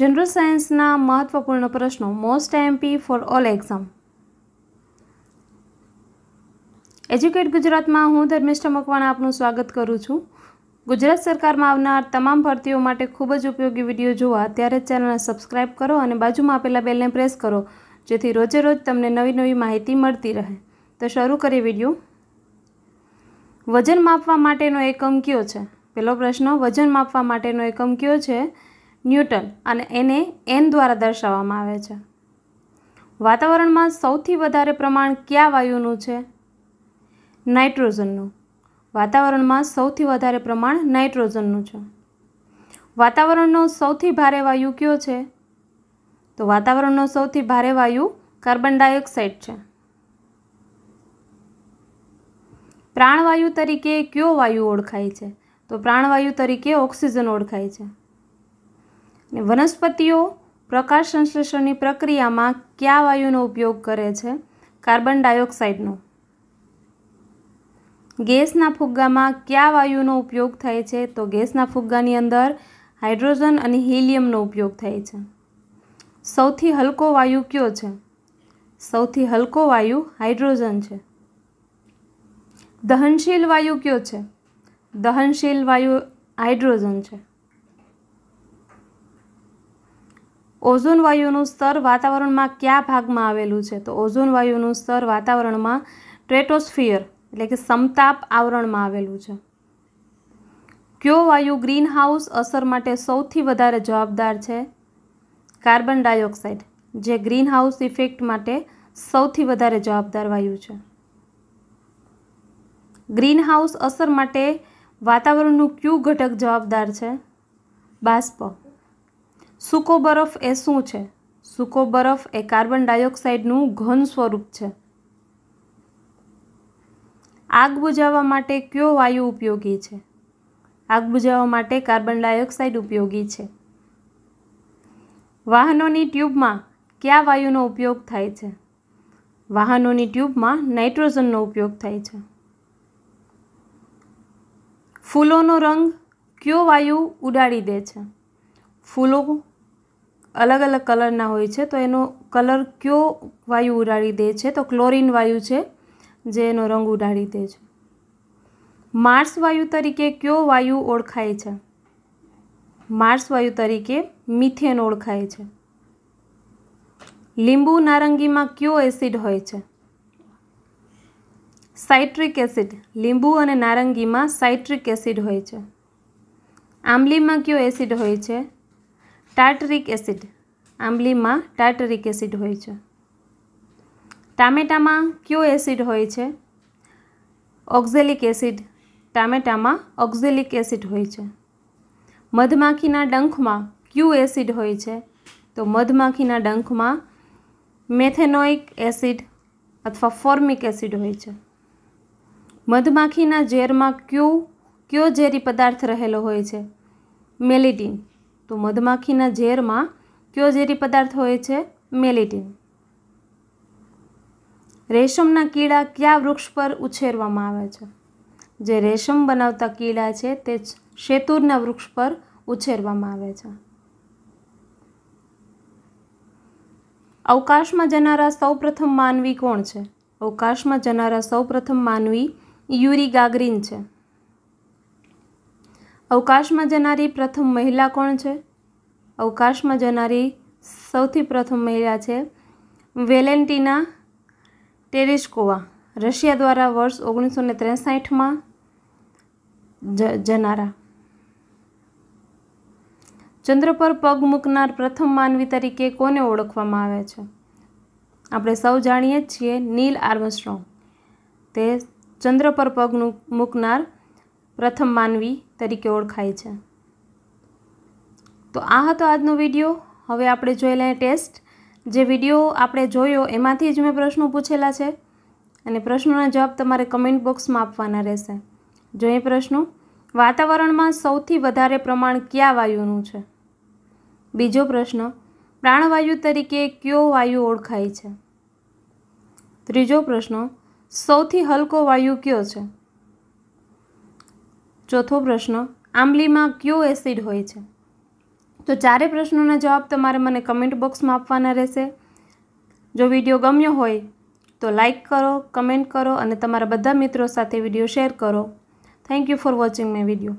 general સાયન્સના મહત્વપૂર્ણ પ્રશ્નો most MP for all exam educate ગુજરાતમાં હું ધર્મિષ્ઠ મકવાણા આપનું સ્વાગત કરું છું ગુજરાત સરકારમાં આવનાર તમામ ભરતીઓ માટે ખૂબ જ ઉપયોગી વિડીયો જોવા ત્યારે જ ચેનલને સબસ્ક્રાઇબ કરો અને બાજુમાં આપેલા બેલને પ્રેસ કરો જેથી રોજે રોજ તમને નવી નવી માહિતી મળતી રહે તો શરૂ કરીએ વિડીયો વજન માપવા માટેનો એકમ કયો છે પહેલો પ્રશ્ન વજન માપવા માટેનો એકમ કયો છે ન્યૂટન અને એને એન દ્વારા દર્શાવવામાં આવે છે વાતાવરણમાં સૌથી વધારે પ્રમાણ કયા વાયુનું છે નાઇટ્રોજનનું વાતાવરણમાં સૌથી વધારે પ્રમાણ નાઇટ્રોજનનું છે વાતાવરણનો સૌથી ભારે વાયુ કયો છે તો વાતાવરણનો સૌથી ભારે વાયુ કાર્બન ડાયોક્સાઇડ છે પ્રાણવાયુ તરીકે કયો વાયુ ઓળખાય છે તો પ્રાણવાયુ તરીકે ઓક્સિજન ઓળખાય છે વનસ્પતિઓ પ્રકાશ સંશ્લેષણની પ્રક્રિયામાં કયા વાયુનો ઉપયોગ કરે છે કાર્બન ડાયોક્સાઇડનો ગેસના ફુગ્ગામાં કયા વાયુનો ઉપયોગ થાય છે તો ગેસના ફુગ્ગાની અંદર હાઇડ્રોજન અને હિલિયમનો ઉપયોગ થાય છે સૌથી હલકો વાયુ કયો છે સૌથી હલકો વાયુ હાઇડ્રોજન છે દહનશીલ વાયુ કયો છે દહનશીલ વાયુ હાઇડ્રોજન છે ઓઝોન વાયુનું સ્તર વાતાવરણમાં કયા ભાગમાં આવેલું છે તો ઓઝોન વાયુનું સ્તર વાતાવરણમાં ટ્રેટોસ્ફિયર એટલે કે સમતાપ આવરણમાં આવેલું છે કયો વાયુ ગ્રીનહાઉસ અસર માટે સૌથી વધારે જવાબદાર છે કાર્બન ડાયોક્સાઇડ જે ગ્રીનહાઉસ ઇફેક્ટ માટે સૌથી વધારે જવાબદાર વાયુ છે ગ્રીનહાઉસ અસર માટે વાતાવરણનું કયું ઘટક જવાબદાર છે બાષ્પ સૂકો બરફ એ શું છે સૂકો બરફ એ કાર્બન ડાયોક્સાઇડનું ઘન સ્વરૂપ છે આગ બુજાવવા માટે કયો વાયુ ઉપયોગી છે આગ બુજાવવા માટે કાર્બન ડાયોક્સાઇડ ઉપયોગી છે વાહનોની ટ્યુબમાં કયા વાયુનો ઉપયોગ થાય છે વાહનોની ટ્યુબમાં નાઇટ્રોજનનો ઉપયોગ થાય છે ફૂલોનો રંગ કયો વાયુ ઉડાડી દે છે ફૂલો અલગ અલગ કલરના હોય છે તો એનો કલર કયો વાયુ ઉડાડી દે છે તો ક્લોરિન વાયુ છે જે એનો રંગ ઉડાડી દે છે માર્સ વાયુ તરીકે કયો વાયુ ઓળખાય છે માર્સ વાયુ તરીકે મિથેન ઓળખાય છે લીંબુ નારંગીમાં કયો એસિડ હોય છે સાઇટ્રિક એસિડ લીંબુ અને નારંગીમાં સાઇટ્રિક એસિડ હોય છે આંબલીમાં કયો એસિડ હોય છે ટાર્ટરિક એસિડ આંબલીમાં ટાર્ટરિક એસિડ હોય છે ટામેટામાં કયો એસિડ હોય છે ઓક્ઝેલિક એસિડ ટામેટામાં ઓક્ઝેલિક એસિડ હોય છે મધમાખીના ડંખમાં ક્યુ એસિડ હોય છે તો મધમાખીના ડંખમાં મેથેનોઇક એસિડ અથવા ફોર્મિક એસિડ હોય છે મધમાખીના ઝેરમાં ક્યુ કયો ઝેરી પદાર્થ રહેલો હોય છે મેલિટીન તો મધમાખીના ઝેરમાં કયો ઝેરી પદાર્થ હોય છે મેલિટીન રેશમના કીડા કયા વૃક્ષ પર ઉછેરવામાં આવે છે જે રેશમ બનાવતા કીડા છે તે શેતુરના વૃક્ષ પર ઉછેરવામાં આવે છે અવકાશમાં જનારા સૌપ્રથમ માનવી કોણ છે અવકાશમાં જનારા સૌપ્રથમ માનવી યુરી ગાગરીન છે અવકાશમાં જનારી પ્રથમ મહિલા કોણ છે અવકાશમાં જનારી સૌથી પ્રથમ મહિલા છે વેલેન્ટિના ટેરિસ્કોવા રશિયા દ્વારા વર્ષ ઓગણીસો ને ત્રેસાઠમાં જનારા ચંદ્ર પર પગ મૂકનાર પ્રથમ માનવી તરીકે કોને ઓળખવામાં આવે છે આપણે સૌ જાણીએ જ છીએ નીલ આર્મસ્ટ્રોંગ તે ચંદ્ર પર પગ મૂકનાર પ્રથમ માનવી તરીકે ઓળખાય છે તો આ હતો આજનો વિડીયો હવે આપણે જોઈ લઈએ ટેસ્ટ જે વિડીયો આપણે જોયો એમાંથી જ મેં પ્રશ્નો પૂછેલા છે અને પ્રશ્નોના જવાબ તમારે કમેન્ટ બોક્સમાં આપવાના રહેશે જોઈએ પ્રશ્નો વાતાવરણમાં સૌથી વધારે પ્રમાણ કયા વાયુનું છે બીજો પ્રશ્ન પ્રાણવાયુ તરીકે કયો વાયુ ઓળખાય છે ત્રીજો પ્રશ્ન સૌથી હલકો વાયુ કયો છે ચોથો પ્રશ્ન આંબલીમાં કયો એસિડ હોય છે તો ચારે પ્રશ્નોના જવાબ તમારે મને કમેન્ટ બોક્સમાં આપવાના રહેશે જો વિડીયો ગમ્યો હોય તો લાઇક કરો કમેન્ટ કરો અને તમારા બધા મિત્રો સાથે વિડીયો શેર કરો thank you for watching my video